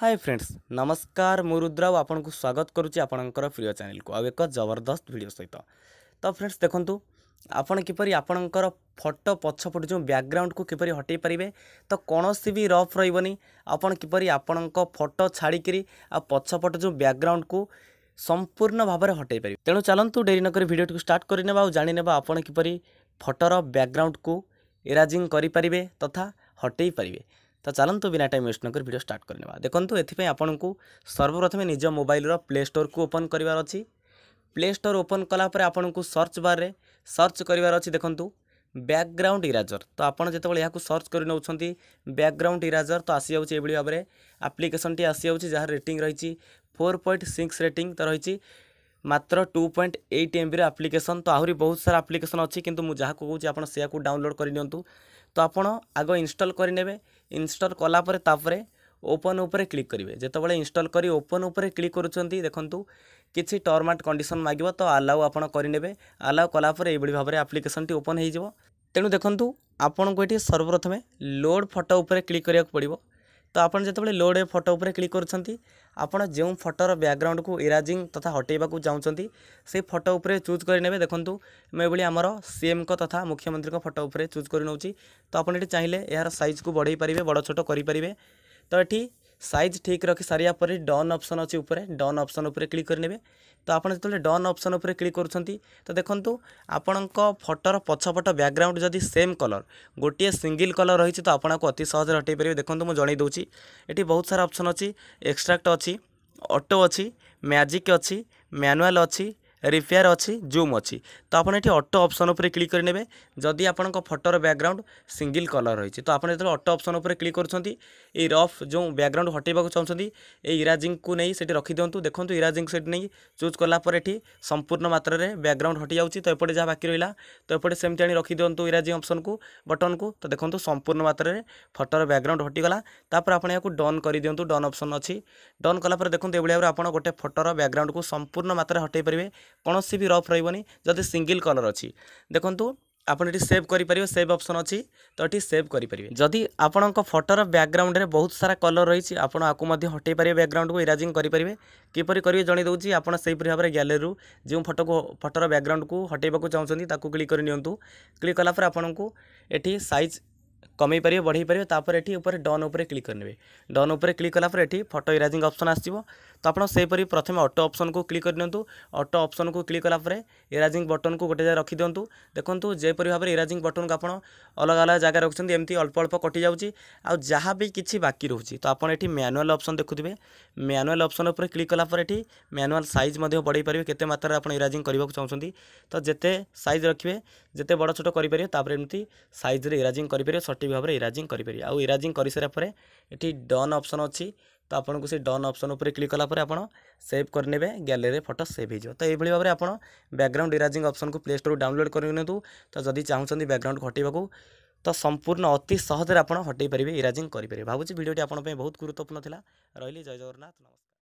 high friends ନମସ୍କାର ମୁଁ ରୁଦ୍ରାଉ ଆପଣଙ୍କୁ ସ୍ୱାଗତ କରୁଛି ଆପଣଙ୍କର ପ୍ରିୟ ଚ୍ୟାନେଲକୁ ଆଉ ଏକ ଜବରଦସ୍ତ ଭିଡ଼ିଓ ସହିତ ତ ଫ୍ରେଣ୍ଡସ୍ ଦେଖନ୍ତୁ ଆପଣ କିପରି ଆପଣଙ୍କର ଫଟୋ ପଛପଟୁ ଯେଉଁ ବ୍ୟାକଗ୍ରାଉଣ୍ଡକୁ କିପରି ହଟେଇ ପାରିବେ ତ କୌଣସି ବି ରଫ୍ ରହିବନି ଆପଣ କିପରି ଆପଣଙ୍କ ଫଟୋ ଛାଡ଼ିକିରି ଆଉ ପଛପଟ ଯେଉଁ ବ୍ୟାକଗ୍ରାଉଣ୍ଡକୁ ସମ୍ପୂର୍ଣ୍ଣ ଭାବରେ ହଟେଇ ପାରିବେ ତେଣୁ ଚାଲନ୍ତୁ ଡେରି ନକରି ଭିଡ଼ିଓଟିକୁ ଷ୍ଟାର୍ଟ କରିନେବା ଆଉ ଜାଣିନେବା ଆପଣ କିପରି ଫଟୋର ବ୍ୟାକଗ୍ରାଉଣ୍ଡକୁ ଏରାଜିଂ କରିପାରିବେ ତଥା ହଟେଇ ପାରିବେ ତ ଚାଲନ୍ତୁ ବିନା ଟାଇମ୍ ୱେଷ୍ଟ ନକରି ଭିଡ଼ିଓ ଷ୍ଟାର୍ଟ କରିନେବା ଦେଖନ୍ତୁ ଏଥିପାଇଁ ଆପଣଙ୍କୁ ସର୍ବପ୍ରଥମେ ନିଜ ମୋବାଇଲ୍ର ପ୍ଲେ ଷ୍ଟୋରକୁ ଓପନ୍ କରିବାର ଅଛି ପ୍ଲେ ଷ୍ଟୋର୍ ଓପନ୍ କଲାପରେ ଆପଣଙ୍କୁ ସର୍ଚ୍ଚ ବାର୍ରେ ସର୍ଚ୍ଚ କରିବାର ଅଛି ଦେଖନ୍ତୁ ବ୍ୟାକ୍ଗ୍ରାଉଣ୍ଡ ଇରାଜର୍ ତ ଆପଣ ଯେତେବେଳେ ଏହାକୁ ସର୍ଚ୍ଚ କରି ନେଉଛନ୍ତି ବ୍ୟାକଗ୍ରାଉଣ୍ଡ ଇରାଜର ତ ଆସିଯାଉଛି ଏଭଳି ଭାବରେ ଆପ୍ଲିକେସନ୍ଟି ଆସିଯାଉଛି ଯାହାର ରେଟିଂ ରହିଛି ଫୋର୍ ପଏଣ୍ଟ ସିକ୍ସ ରେଟିଂ ତ ରହିଛି ମାତ୍ର ଟୁ ପଏଣ୍ଟ ଏଇଟ୍ ଏମ୍ବିର ଆପ୍ଲିକେସନ୍ ତ ଆହୁରି ବହୁତ ସାରା ଆପ୍ଲିକେସନ୍ ଅଛି କିନ୍ତୁ ମୁଁ ଯାହାକୁ କହୁଛି ଆପଣ ସେୟାକୁ ଡାଉନଲୋଡ଼୍ କରିନିଅନ୍ତୁ ତ ଆପଣ ଆଗ ଇନଷ୍ଟଲ୍ କରିନେବେ ଇନଷ୍ଟଲ୍ କଲାପରେ ତାପରେ ଓପନ୍ ଉପରେ କ୍ଲିକ୍ କରିବେ ଯେତେବେଳେ ଇନଷ୍ଟଲ୍ କରି ଓପନ୍ ଉପରେ କ୍ଲିକ୍ କରୁଛନ୍ତି ଦେଖନ୍ତୁ କିଛି ଟର୍ମ ଆଣ୍ଡ କଣ୍ଡିସନ୍ ମାଗିବ ତ ଆଲାଉ ଆପଣ କରିନେବେ ଆଲାଉ କଲାପରେ ଏଇଭଳି ଭାବରେ ଆପ୍ଲିକେସନ୍ଟି ଓପନ୍ ହୋଇଯିବ ତେଣୁ ଦେଖନ୍ତୁ ଆପଣଙ୍କୁ ଏଠି ସର୍ବପ୍ରଥମେ ଲୋଡ଼୍ ଫଟୋ ଉପରେ କ୍ଲିକ୍ କରିବାକୁ ପଡ଼ିବ ଆପଣ ଯେତେବେଳେ ଲୋଡ଼୍ ଏ ଫଟୋ ଉପରେ କ୍ଲିକ୍ କରୁଛନ୍ତି ଆପଣ ଯେଉଁ ଫଟୋର ବ୍ୟାକଗ୍ରାଉଣ୍ଡକୁ ଇରାଜିଂ ତଥା ହଟେଇବାକୁ ଚାହୁଁଛନ୍ତି ସେଇ ଫଟୋ ଉପରେ ଚୁଜ୍ କରିନେବେ ଦେଖନ୍ତୁ ମୁଁ ଏଭଳି ଆମର ସିଏମ୍ଙ୍କ ତଥା ମୁଖ୍ୟମନ୍ତ୍ରୀଙ୍କ ଫଟୋ ଉପରେ ଚୁଜ୍ କରିନେଉଛି ତ ଆପଣ ଏଠି ଚାହିଁଲେ ଏହାର ସାଇଜ୍କୁ ବଢ଼େଇ ପାରିବେ ବଡ଼ ଛୋଟ କରିପାରିବେ ତ ଏଠି সাইজ ঠিক রখি সারা পরে ডন অপসন অছি উপরে ডন অপসন উপরে ক্লিক করে নেবে তো আপনার যেতবে ডন অপসন উপরে ক্লিক করছেন তো দেখুন আপনার ফটোর পছপট ব্যাকগ্রাউন্ড যদি সেম কলর গোটিয়ে সিঙ্গল কলর রয়েছে তো আপনার অতি সহজে হটাই পারবে দেখুন মু জনাই দেছি এটি বহুত সারা অপসন অছি এক্সট্রাক্ট অছি অটো অছি ম্যাজিক অছি ম্যানুয়াল অছি ରିପେୟାର ଅଛି ଜୁମ୍ ଅଛି ତ ଆପଣ ଏଠି ଅଟୋ ଅପସନ୍ ଉପରେ କ୍ଲିକ୍ କରିନେବେ ଯଦି ଆପଣଙ୍କ ଫଟୋର ବ୍ୟାକଗ୍ରାଉଣ୍ଡ ସିଙ୍ଗିଲ୍ କଲର୍ ରହିଛି ତ ଆପଣ ଯେତେବେଳେ ଅଟୋ ଅପସନ୍ ଉପରେ କ୍ଲିକ୍ କରୁଛନ୍ତି ଏଇ ରଫ୍ ଯେଉଁ ବ୍ୟାକଗ୍ରାଉଣ୍ଡ ହଟେଇବାକୁ ଚାହୁଁଛନ୍ତି ଏଇ ଇରାଜିଙ୍କ୍କୁ ନେଇ ସେଠି ରଖିଦିଅନ୍ତୁ ଦେଖନ୍ତୁ ଇରାଜିଙ୍କ୍ ସେଠି ନେଇ ଚୁଜ୍ କଲା ପରେ ଏଠି ସମ୍ପୂର୍ଣ୍ଣ ମାତ୍ରାରେ ବ୍ୟାକଗ୍ରାଉଣ୍ଡ ହଟିଯାଉଛି ତ ଏପଟେ ଯାହା ବାକି ରହିଲା ତ ଏପଟେ ସେମିତି ଆଣି ରଖିଦିଅନ୍ତୁ ଇରାଜିଙ୍କ୍ ଅପସନ୍କୁ ବଟନ୍କୁ ତ ଦେଖନ୍ତୁ ସମ୍ପୂର୍ଣ୍ଣ ମାତ୍ରାରେ ଫଟୋର ବ୍ୟାକଗ୍ରାଉଣ୍ଡ ହଟିଗଲା ତାପରେ ଆପଣ ଏହାକୁ ଡନ୍ କରିଦିଅନ୍ତୁ ଡନ୍ ଅପସନ୍ ଅଛି ଡନ୍ କଲା ପରେ ଦେଖନ୍ତୁ ଏଭଳି ଭାବରେ ଆପଣ ଗୋଟେ ଫଟୋର ବ୍ୟାକଗ୍ରାଉଣ୍ଡକୁ ସମ୍ପୂର୍ଣ୍ଣ ମାତ୍ରାରେ ହଟେଇ ପାରିବେ କୌଣସି ବି ରଫ୍ ରହିବନି ଯଦି ସିଙ୍ଗିଲ୍ କଲର୍ ଅଛି ଦେଖନ୍ତୁ ଆପଣ ଏଠି ସେଭ୍ କରିପାରିବେ ସେଭ୍ ଅପସନ୍ ଅଛି ତ ଏଠି ସେଭ୍ କରିପାରିବେ ଯଦି ଆପଣଙ୍କ ଫଟୋର ବ୍ୟାକ୍ଗ୍ରାଉଣ୍ଡରେ ବହୁତ ସାରା କଲର୍ ରହିଛି ଆପଣ ଆକୁ ମଧ୍ୟ ହଟେଇ ପାରିବେ ବ୍ୟାକ୍ଗ୍ରାଉଣ୍ଡକୁ ଇରାଜିଂ କରିପାରିବେ କିପରି କରିବେ ଜଣାଇ ଦେଉଛି ଆପଣ ସେହିପରି ଭାବରେ ଗ୍ୟାଲେରୀରୁ ଯେଉଁ ଫଟୋକୁ ଫଟୋର ବ୍ୟାକ୍ଗ୍ରାଉଣ୍ଡକୁ ହଟେଇବାକୁ ଚାହୁଁଛନ୍ତି ତାକୁ କ୍ଲିକ୍ କରି ନିଅନ୍ତୁ କ୍ଲିକ୍ କଲା ପରେ ଆପଣଙ୍କୁ ଏଠି ସାଇଜ୍ কমাই পারিবে বড়াই পারিবে তারপরে এটি উপরে ডন উপরে ক্লিক করে নেবে ডন উপরে ক্লিক কলাপরে এটি ফটো ইরাজিং অপসন আসব তো আপনার সেইপরি প্রথমে অটো অপসন কু ক্লিক করে দিও অটো অপসন কু ক্লিক কলাপরে ইরাজিং বটন কু গোটে জায়গায় রখিদিও দেখুন যেপরি ভাবে ইরাজিং বটন কু আপনার অলগা অলগা জায়গায় রাখছেন এমতি অল্প অল্প কটি যাচ্ছি আবি কিছু বাকি রয়েছে তো আপনার এটি ম্যানুয়াল অপসন দেখুবে ম্যানুয়াল অপসন উপরে ক্লিক কলাপরে এটি ম্যানুয়াল সাইজ বড়াই পারবে কেতে মাত্রার আপনার ইরাজিং করা চাহুন তো যেতে সাইজ রাখবে যেতে বড় ছোট করে তাপরে এমতি সাইজরে ইরাজিং করে সর্টিফিকেট ସଠିକ୍ ଭାବରେ ଇରାଜିଂ କରିପାରିବେ ଆଉ ଇରାଜିଂ କରିସାରିଲା ପରେ ଏଠି ଡନ୍ ଅପସନ୍ ଅଛି ତ ଆପଣଙ୍କୁ ସେ ଡନ୍ ଅପସନ୍ ଉପରେ କ୍ଲିକ୍ କଲା ପରେ ଆପଣ ସେଭ୍ କରିନେବେ ଗ୍ୟାଲେରୀରେ ଫଟୋ ସେଭ୍ ହେଇଯିବ ତ ଏଇଭଳି ଭାବରେ ଆପଣ ବ୍ୟାକଗ୍ରାଉଣ୍ଡ ଇରାଜିଂ ଅପସନ୍କୁ ପ୍ଲେ ଷ୍ଟୋର୍ରୁ ଡାଉନଲୋଡ଼୍ କରିନିଅନ୍ତୁ ତ ଯଦି ଚାହୁଁଛନ୍ତି ବ୍ୟାକଗ୍ରାଉଣ୍ଡ ହଟେଇବାକୁ ତ ସମ୍ପୂର୍ଣ୍ଣ ଅତି ସହଜରେ ଆପଣ ହଟେଇ ପାରିବେ ଇରାଜିଂ କରିପାରିବେ ଭାବୁଛି ଭିଡ଼ିଓଟି ଆପଣଙ୍କ ପାଇଁ ବହୁତ ଗୁରୁତ୍ୱପୂର୍ଣ୍ଣ ଥିଲା ରହିଲି ଜୟ ଜଗନ୍ନାଥ ନମସ୍କାର